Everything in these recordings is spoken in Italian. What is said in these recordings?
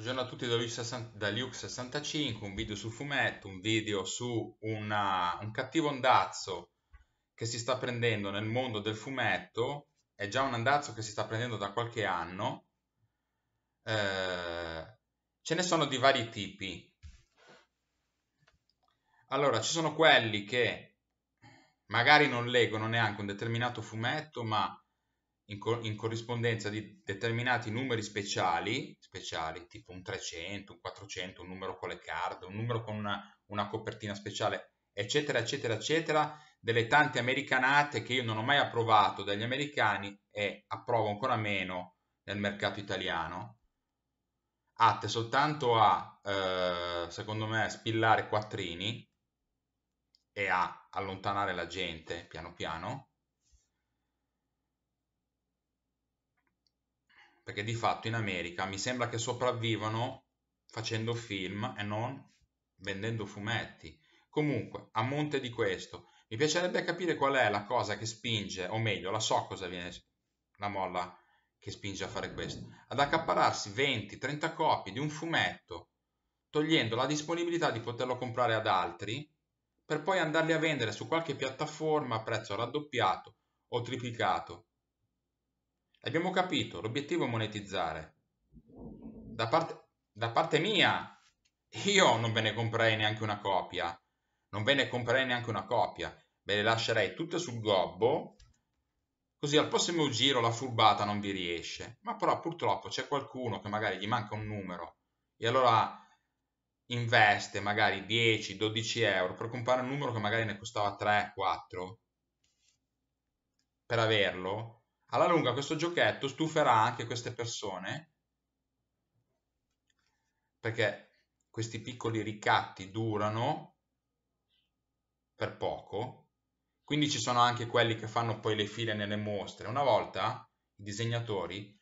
Buongiorno a tutti da Luke65, un video sul fumetto, un video su una, un cattivo andazzo che si sta prendendo nel mondo del fumetto, è già un andazzo che si sta prendendo da qualche anno, eh, ce ne sono di vari tipi. Allora, ci sono quelli che magari non leggono neanche un determinato fumetto, ma in, co- in corrispondenza di determinati numeri speciali, speciali, tipo un 300, un 400, un numero con le card, un numero con una, una copertina speciale, eccetera, eccetera, eccetera, delle tante americanate che io non ho mai approvato dagli americani e approvo ancora meno nel mercato italiano, atte soltanto a, eh, secondo me, spillare quattrini e a allontanare la gente piano piano perché di fatto in America mi sembra che sopravvivano facendo film e non vendendo fumetti. Comunque, a monte di questo, mi piacerebbe capire qual è la cosa che spinge, o meglio, la so cosa viene la molla che spinge a fare questo, ad accapararsi 20-30 copie di un fumetto, togliendo la disponibilità di poterlo comprare ad altri, per poi andarli a vendere su qualche piattaforma a prezzo raddoppiato o triplicato Abbiamo capito, l'obiettivo è monetizzare. Da parte, da parte mia, io non ve ne comprerei neanche una copia. Non ve ne comprerei neanche una copia. Ve le lascerei tutte sul gobbo. Così al prossimo giro la furbata non vi riesce. Ma però purtroppo c'è qualcuno che magari gli manca un numero. E allora investe magari 10-12 euro per comprare un numero che magari ne costava 3-4 per averlo alla lunga questo giochetto stuferà anche queste persone perché questi piccoli ricatti durano per poco quindi ci sono anche quelli che fanno poi le file nelle mostre una volta i disegnatori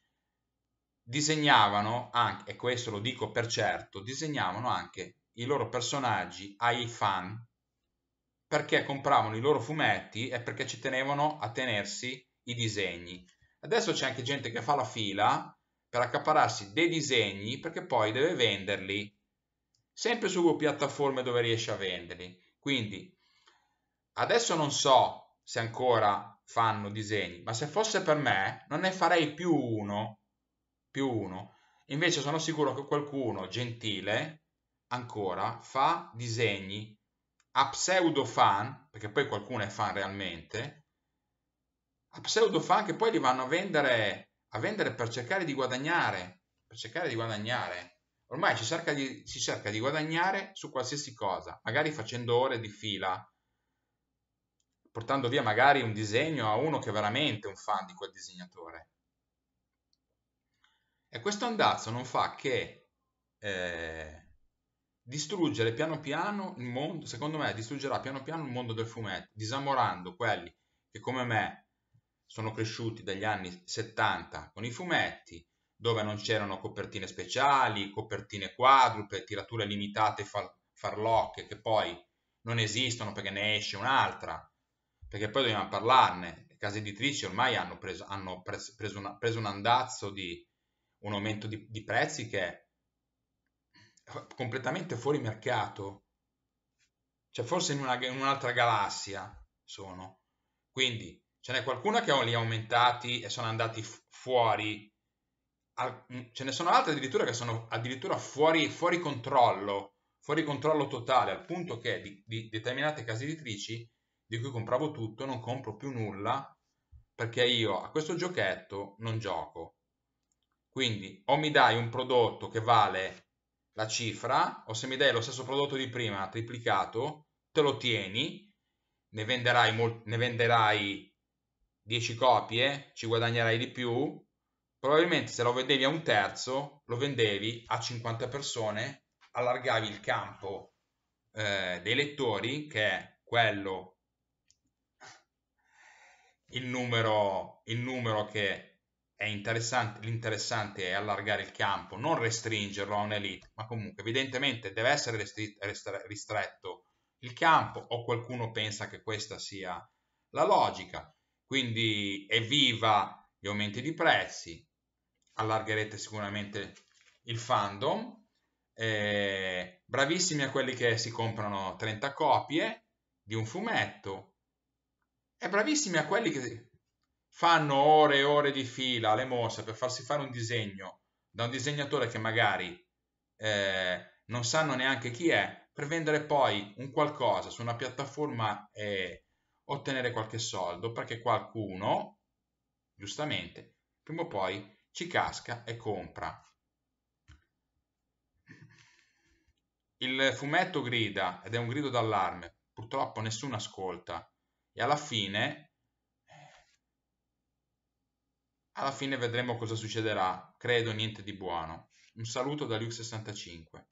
disegnavano anche e questo lo dico per certo disegnavano anche i loro personaggi ai fan perché compravano i loro fumetti e perché ci tenevano a tenersi i disegni. Adesso c'è anche gente che fa la fila per accapararsi dei disegni perché poi deve venderli sempre su piattaforme dove riesce a venderli. Quindi adesso non so se ancora fanno disegni, ma se fosse per me non ne farei più uno, più uno. Invece sono sicuro che qualcuno gentile ancora fa disegni a pseudo fan, perché poi qualcuno è fan realmente, a fan che poi li vanno a vendere, a vendere per cercare di guadagnare, per cercare di guadagnare. Ormai si cerca di, si cerca di guadagnare su qualsiasi cosa, magari facendo ore di fila, portando via magari un disegno a uno che è veramente un fan di quel disegnatore. E questo andazzo non fa che eh, distruggere piano piano il mondo, secondo me distruggerà piano piano il mondo del fumetto, disamorando quelli che come me sono cresciuti dagli anni 70 con i fumetti, dove non c'erano copertine speciali, copertine quadruple, tirature limitate far, farlocche che poi non esistono perché ne esce un'altra, perché poi dobbiamo parlarne. Le case editrici ormai hanno preso, hanno preso, preso, una, preso un andazzo di un aumento di, di prezzi che è completamente fuori mercato. Cioè forse in, una, in un'altra galassia sono. Quindi ce n'è qualcuna che li ha aumentati e sono andati fuori, mm, ce ne sono altre addirittura che sono addirittura fuori, fuori controllo, fuori controllo totale, al punto che di, di determinate case editrici di cui compravo tutto non compro più nulla perché io a questo giochetto non gioco. Quindi o mi dai un prodotto che vale la cifra, o se mi dai lo stesso prodotto di prima triplicato, te lo tieni, ne venderai, ne venderai 10 copie ci guadagnerai di più, probabilmente se lo vendevi a un terzo, lo vendevi a 50 persone, allargavi il campo eh, dei lettori, che è quello, il numero, il numero che è interessante, l'interessante è allargare il campo, non restringerlo a un'elite, ma comunque evidentemente deve essere ristretto il campo o qualcuno pensa che questa sia la logica. Quindi evviva gli aumenti di prezzi, allargherete sicuramente il fandom. Eh, bravissimi a quelli che si comprano 30 copie di un fumetto e bravissimi a quelli che fanno ore e ore di fila alle mosse per farsi fare un disegno da un disegnatore che magari eh, non sanno neanche chi è per vendere poi un qualcosa su una piattaforma eh, ottenere qualche soldo perché qualcuno, giustamente, prima o poi ci casca e compra. Il fumetto grida ed è un grido d'allarme, purtroppo nessuno ascolta e alla fine eh, alla fine vedremo cosa succederà, credo niente di buono. Un saluto da Luke 65.